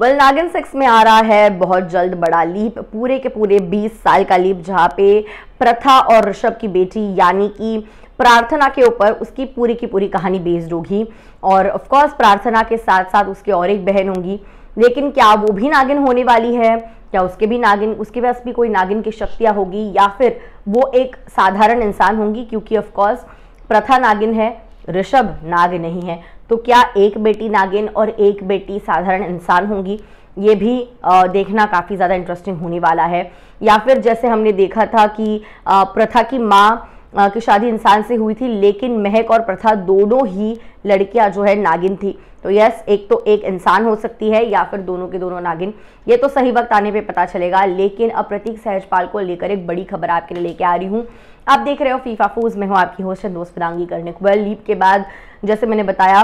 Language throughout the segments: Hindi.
वेल नागिन सिक्स में आ रहा है बहुत जल्द बड़ा लीप पूरे के पूरे 20 साल का लीप जहाँ पे प्रथा और ऋषभ की बेटी यानी कि प्रार्थना के ऊपर उसकी पूरी की पूरी कहानी बेस्ड होगी और ऑफ कोर्स प्रार्थना के साथ साथ उसके और एक बहन होंगी लेकिन क्या वो भी नागिन होने वाली है क्या उसके भी नागिन उसके पास भी कोई नागिन की शक्तियाँ होगी या फिर वो एक साधारण इंसान होंगी क्योंकि ऑफकोर्स प्रथा नागिन है ऋषभ नाग नहीं है तो क्या एक बेटी नागिन और एक बेटी साधारण इंसान होंगी ये भी देखना काफ़ी ज़्यादा इंटरेस्टिंग होने वाला है या फिर जैसे हमने देखा था कि प्रथा की माँ की शादी इंसान से हुई थी लेकिन महक और प्रथा दोनों ही लड़कियां जो है नागिन थी तो यस एक तो एक इंसान हो सकती है या फिर दोनों के दोनों नागिन ये तो सही वक्त आने पे पता चलेगा लेकिन अब प्रतीक सहजपाल को लेकर एक बड़ी खबर आपके लिए लेके आ रही हूँ आप देख रहे हो फीफा फूज में हूँ आपकी होस्ट दोस्त फिरंगी करने को लीप के बाद जैसे मैंने बताया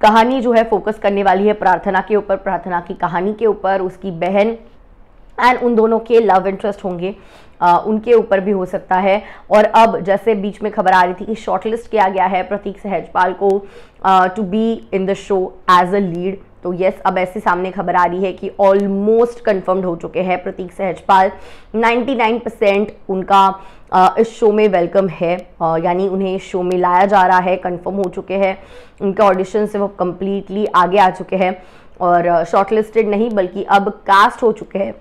कहानी जो है फोकस करने वाली है प्रार्थना के ऊपर प्रार्थना की कहानी के ऊपर उसकी बहन एंड उन दोनों के लव इंटरेस्ट होंगे आ, उनके ऊपर भी हो सकता है और अब जैसे बीच में खबर आ रही थी कि शॉर्टलिस्ट किया गया है प्रतीक सहजपाल को to be in the show as a lead तो यस अब ऐसे सामने खबर आ रही है कि ऑलमोस्ट कंफर्म्ड हो चुके हैं प्रतीक सहजपाल 99 परसेंट उनका आ, इस शो में वेलकम है यानी उन्हें इस शो में लाया जा रहा है कंफर्म हो चुके हैं उनके ऑडिशन से वो कम्प्लीटली आगे आ चुके हैं और शॉर्टलिस्टेड नहीं बल्कि अब कास्ट हो चुके हैं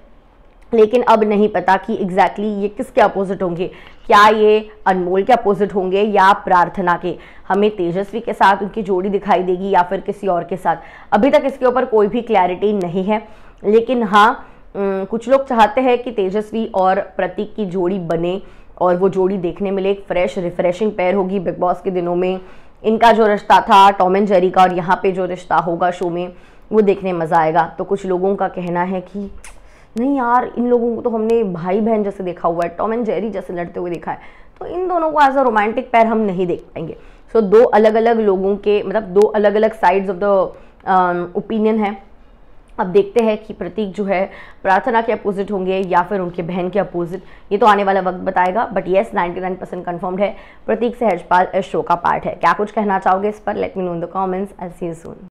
लेकिन अब नहीं पता कि एग्जैक्टली exactly ये किसके अपोजिट होंगे क्या ये अनमोल के अपोजिट होंगे या प्रार्थना के हमें तेजस्वी के साथ उनकी जोड़ी दिखाई देगी या फिर किसी और के साथ अभी तक इसके ऊपर कोई भी क्लैरिटी नहीं है लेकिन हाँ कुछ लोग चाहते हैं कि तेजस्वी और प्रतीक की जोड़ी बने और वो जोड़ी देखने मिले एक फ्रेश रिफ्रेशिंग पैर होगी बिग बॉस के दिनों में इनका जो रिश्ता था टॉम एंड जेरी का और यहाँ पे जो रिश्ता होगा शो में वो देखने मज़ा आएगा तो कुछ लोगों का कहना है कि नहीं यार इन लोगों को तो हमने भाई बहन जैसे देखा हुआ है टॉम एंड जेरी जैसे लड़ते हुए देखा है तो इन दोनों को एज अ रोमांटिक पैर हम नहीं देख पाएंगे सो so, दो अलग अलग लोगों के मतलब दो अलग अलग साइड्स ऑफ द ओपिनियन है अब देखते हैं कि प्रतीक जो है प्रार्थना के अपोजिट होंगे या फिर उनके बहन के अपोजिट ये तो आने वाला वक्त बताएगा but yes nine percent confirmed है प्रतीक से हर्षपाल इस शो का पार्ट है क्या कुछ कहना चाहोगे इस पर let me know in the comments yes see you